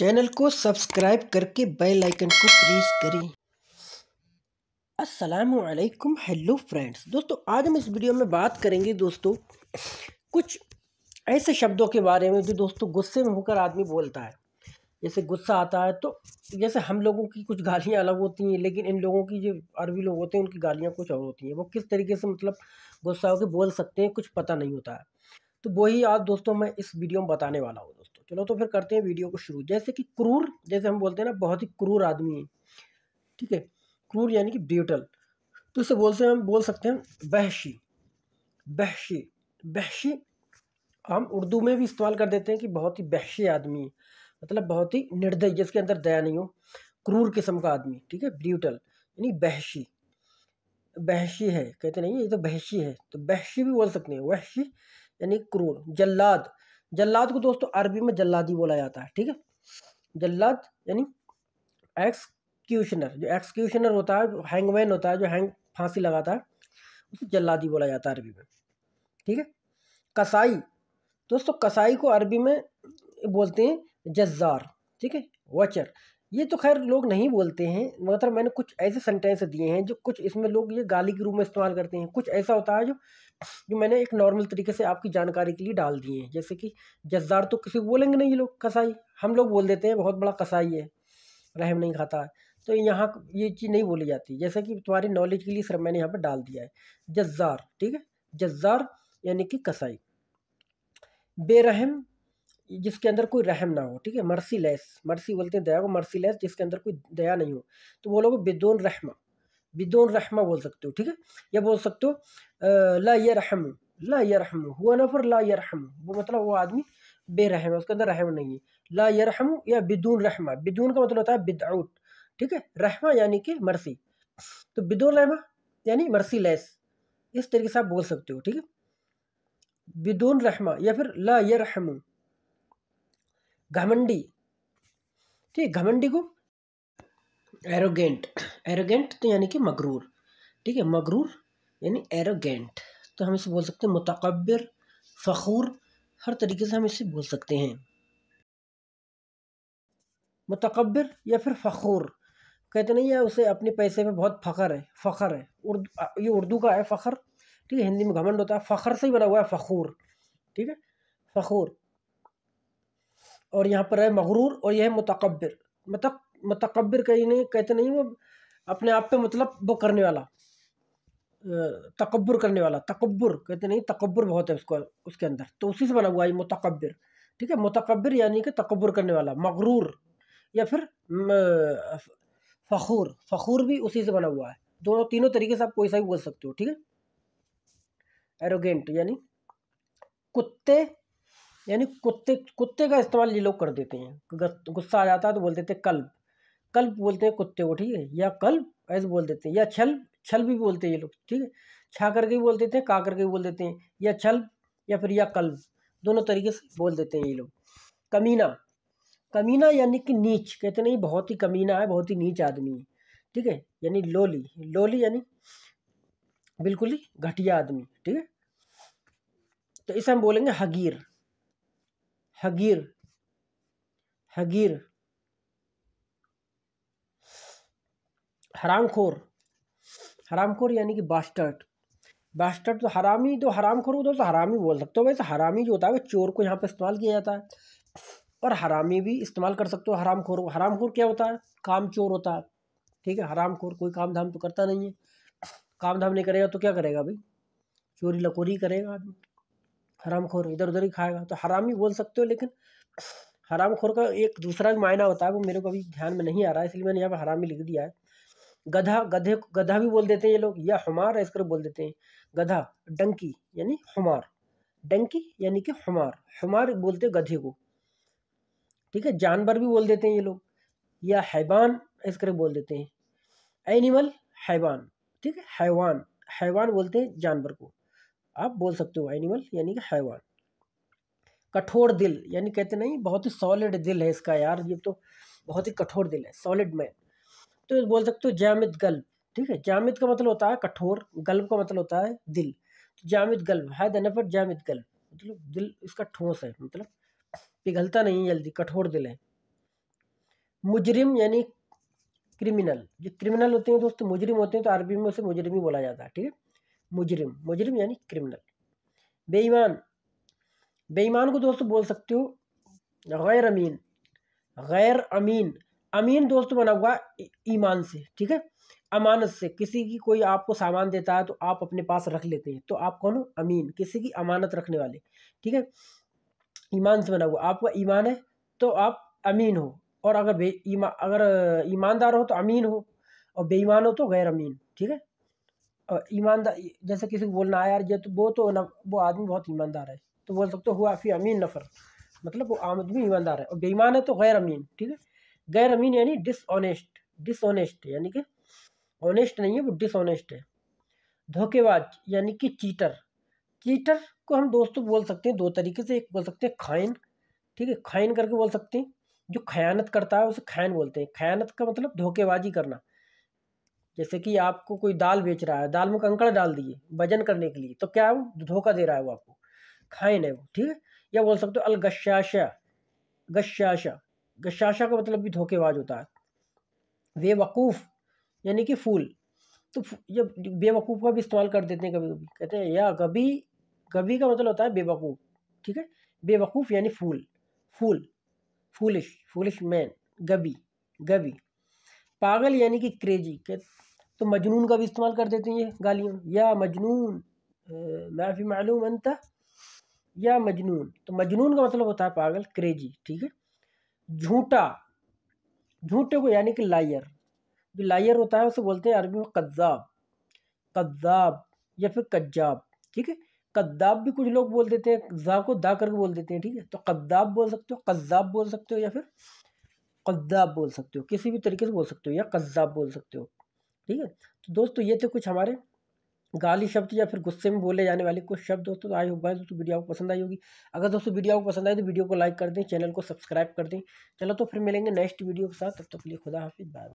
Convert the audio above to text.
channel को subscribe करके bell icon को प्रेस करें वालेकुम हेलो फ्रेंड्स दोस्तों आज हम इस वीडियो में बात करेंगे दोस्तों कुछ ऐसे शब्दों के बारे में जो दोस्तों गुस्से में होकर आदमी बोलता है जैसे गुस्सा आता है तो जैसे हम लोगों की कुछ गालियाँ अलग होती हैं लेकिन इन लोगों की जो अरबी लोग होते हैं उनकी गालियाँ कुछ और होती हैं वो किस तरीके से मतलब गुस्सा होकर बोल सकते हैं कुछ पता नहीं होता है तो वही आज दोस्तों मैं इस वीडियो में बताने वाला हूँ चलो तो फिर करते हैं वीडियो को शुरू जैसे कि क्रूर जैसे हम बोलते हैं ना बहुत ही क्रूर आदमी है ठीक है क्रूर यानी कि ब्यूटल तो इसे बोलते हैं हम बोल सकते हैं बहशी बहशी बहशी हम उर्दू में भी इस्तेमाल कर देते हैं कि बहुत ही बहशी आदमी है मतलब बहुत ही निर्दयी जिसके अंदर दया नहीं हो क्रूर किस्म का आदमी ठीक है ब्रूटल यानी बहशी बहशी है कहते नहीं ये तो बहशी है तो बहशी भी बोल सकते हैं वहशी यानी क्रूर जल्लाद जल्लाद को दोस्तों अरबी में जल्लादी बोला जाता है ठीक है जल्लाद यानी एक्सक्यूशनर जो एक्सक्यूशनर होता है हैंगमैन होता है जो हैंग फांसी लगाता है उसे जल्लादी बोला जाता है अरबी में ठीक है कसाई दोस्तों कसाई को अरबी में बोलते हैं जज्जार ठीक है वचर ये तो खैर लोग नहीं बोलते हैं मतलब मैंने कुछ ऐसे सेंटेंस दिए हैं जो कुछ इसमें लोग ये गाली के रूप में इस्तेमाल करते हैं कुछ ऐसा होता है जो जो मैंने एक नॉर्मल तरीके से आपकी जानकारी के लिए डाल दिए हैं जैसे कि जज्जार तो किसी बोलेंगे नहीं ये लोग कसाई हम लोग बोल देते हैं बहुत बड़ा कसाई है रहम नहीं खाता है तो यहाँ ये चीज़ नहीं बोली जाती जैसे कि तुम्हारी नॉलेज के लिए सर मैंने यहाँ पर डाल दिया है जज्जार ठीक है जज्जार यानी कि कसाई बेरहम जिसके अंदर कोई रहम ना हो ठीक है मर्सी लेस मर्सी बोलते हैं दया को मर्सी लेस जिसके अंदर कोई दया नहीं हो तो वो लोग बिदोन रहमा बिदोन रहमा बोल सकते हो ठीक है या बोल सकते हो ला ये रहम ला ये रहम हुआ ना ला ये रहम वो मतलब वो आदमी बेरहम है उसके अंदर रहम नहीं है ला ये रहम या बिदून रहमा बिदून का मतलब होता है बिदाउट ठीक है रहमा यानी कि मर्सी तो बिदोन रहमा यानी मर्सी लेस इस तरीके से आप बोल सकते हो ठीक है बिदून रहमा या फिर ला ये रहम घमंडी ठीक है घमंडी को एरोगेंट एरोगेंट तो यानी कि मगरूर ठीक है मगरूर यानी एरोगेंट तो हम इसे बोल सकते हैं मुतकबर फ़खूर हर तरीके से हम इसे बोल सकते हैं मुतकबर या फिर फ़खूर कहते नहीं है उसे अपने पैसे में बहुत फ़खर है फ़खर है उर्दू ये उर्दू का है फ़खर ठीक है हिंदी में घमंड होता है फ़खर से ही बना हुआ है फ़खूर ठीक है फ़खूर और यहाँ पर है मगरूर और यह है मतकबर मतलब मतकबर कहीं नहीं कहते नहीं वो अपने आप पे मतलब वो करने वाला तकबर करने वाला तकबर कहते नहीं तकबर बहुत है उसको उसके अंदर तो उसी से बना हुआ है मतकबर ठीक है मतकबर यानी कि तकबर करने वाला मगरूर या फिर फ़खूर फ़खूर भी उसी से बना हुआ है दोनों तीनों तरीके से आप कोई सा भी बोल सकते हो ठीक है एरोगेंट यानी कुत्ते यानी कुत्ते कुत्ते का इस्तेमाल ये लोग कर देते हैं गुस्सा आ जाता है तो बोल देते हैं कल्ब कल्प बोलते हैं कुत्ते को ठीक है या कल्प ऐसे बोल देते हैं या छल छल भी बोलते हैं ये लोग ठीक है छा करके भी बोल देते हैं का करके भी बोल देते हैं या छल या फिर या कल्प दोनों तरीके से बोल देते हैं ये लोग कमीना कमीना यानी कि नीच कहते नहीं बहुत ही कमीना है बहुत ही नीच आदमी है ठीक है यानी लोली लोली यानी बिल्कुल ही घटिया आदमी ठीक है तो इसे हम बोलेंगे हगीर हगीर हगीर हरामखोर हरामखोर यानी कि बास्टर्ड बास्टर्ड तो हरामी तो हरामखोर को तो हरामी बोल सकते हो वैसे हरामी जो होता है वो चोर को यहाँ पे इस्तेमाल किया जाता है और हरामी भी इस्तेमाल कर सकते हो हरामखोर हराम हरामखोर क्या होता है काम चोर होता है ठीक है हरामखोर कोई काम धाम तो करता नहीं है काम धाम नहीं करेगा तो क्या करेगा भाई चोरी लकोरी करेगा आदमी हराम खोर इधर उधर ही खाएगा तो हराम ही बोल सकते हो लेकिन हराम खोर का एक दूसरा भी मायना होता है वो मेरे को अभी ध्यान में नहीं आ रहा है इसलिए मैंने यहाँ पर हराम ही लिख दिया है गधा गधे गधा भी बोल देते हैं ये लोग या हमार इस बोल देते हैं गधा डंकी यानी हमार डंकी यानी कि हमार हमार बोलते गधे को ठीक है जानवर भी बोल देते हैं ये लोग या हैवान इस करके बोल देते हैं एनिमल हैवान ठीक है हैवान हैवान बोलते हैं जानवर को आप बोल सकते हो एनिमल यानी कि हैवान कठोर दिल यानी कहते नहीं बहुत ही सॉलिड दिल है इसका यार ये तो बहुत ही कठोर दिल है सॉलिड मैन तो बोल सकते हो जामिद गल्ब ठीक है जामिद का मतलब होता है कठोर गल्ब का मतलब होता है दिल तो जामिद गल्ब हैद अनफर जामिद गल्ब मतलब दिल इसका ठोस है मतलब पिघलता नहीं है जल्दी कठोर दिल है मुजरिम यानी क्रिमिनल जो क्रिमिनल होते हैं दोस्तों मुजरिम होते हैं तो अरबी में उसे मुजरिम ही बोला जाता है ठीक है मुजरिम मुजरिम यानी क्रिमिनल बेईमान बेईमान को दोस्तों बोल सकते हो गैर अमीन गैर अमीन अमीन दोस्तों बना हुआ ईमान से ठीक है अमानत से किसी की कोई आपको सामान देता है तो आप अपने पास रख लेते हैं तो आप कौन हो अमीन किसी की अमानत रखने वाले ठीक है ईमान से बना हुआ आपका ईमान है तो आप अमीन हो और अगर बे ईमा अगर ईमानदार हो तो अमीन हो और बेईमान हो तो गैर अमीन ठीक है ईमानदार जैसे किसी को बोलना है हाँ यार ये तो वो तो न, वो आदमी बहुत ईमानदार है तो बोल सकते हो हुआ फी अमीन नफर मतलब वो आम आदमी ईमानदार है और बेईमान है तो गैर अमीन ठीक है गैर अमीन यानी डिसऑनेस्ट डिसऑनेस्ट यानी कि ऑनेस्ट नहीं है वो डिसऑनेस्ट है धोखेबाज यानी कि चीटर चीटर को हम दोस्तों बोल सकते हैं दो तरीके से एक बोल सकते हैं खाइन ठीक है खाइन करके बोल सकते हैं जो खयानत करता है उसे खैन बोलते हैं खयानत का मतलब धोखेबाजी करना जैसे कि आपको कोई दाल बेच रहा है दाल में कंकड़ डाल दिए वजन करने के लिए तो क्या वो धोखा दे रहा है वो आपको खाए ना वो ठीक है या बोल सकते हो अलगशाशा गशाशा गशाशा का मतलब भी धोखेबाज होता है बेवकूफ़ यानी कि फूल तो जब बेवकूफ़ का भी इस्तेमाल कर देते हैं कभी कभी कहते हैं या कभी कभी का मतलब होता है बेवकूफ़ ठीक है बेवकूफ़ यानी fool fool foolish foolish man gaby gaby पागल यानी कि क्रेजी के तो मजनून का भी इस्तेमाल कर देते हैं ये गालियों या मजनून माफ़ी मालूम अनता या मजनून तो मजनून का मतलब होता है पागल क्रेजी ठीक है झूठा झूठे को यानी कि लायर जो लायर होता है उसे बोलते हैं अरबी में कज्जाब कज्जाब या फिर कज्जाब ठीक है कद्दाब भी कुछ लोग बोल देते हैं जा को दा करके बोल देते हैं ठीक है तो कद्दाब बोल सकते हो कज्जाब बोल सकते हो या फिर कज्जाब बोल सकते हो किसी भी तरीके से बोल सकते हो या कज्जाब बोल सकते हो ठीक है तो दोस्तों ये थे कुछ हमारे गाली शब्द या फिर गुस्से में बोले जाने वाले कुछ शब्द दोस्तों तो आई होगा दोस्तों वीडियो आपको पसंद आई होगी अगर दोस्तों वीडियो आपको पसंद आए तो वीडियो को लाइक कर दें चैनल को सब्सक्राइब कर दें चलो तो फिर मिलेंगे नेक्स्ट वीडियो के साथ तब तक के लिए खुदा हाफिज़ बाय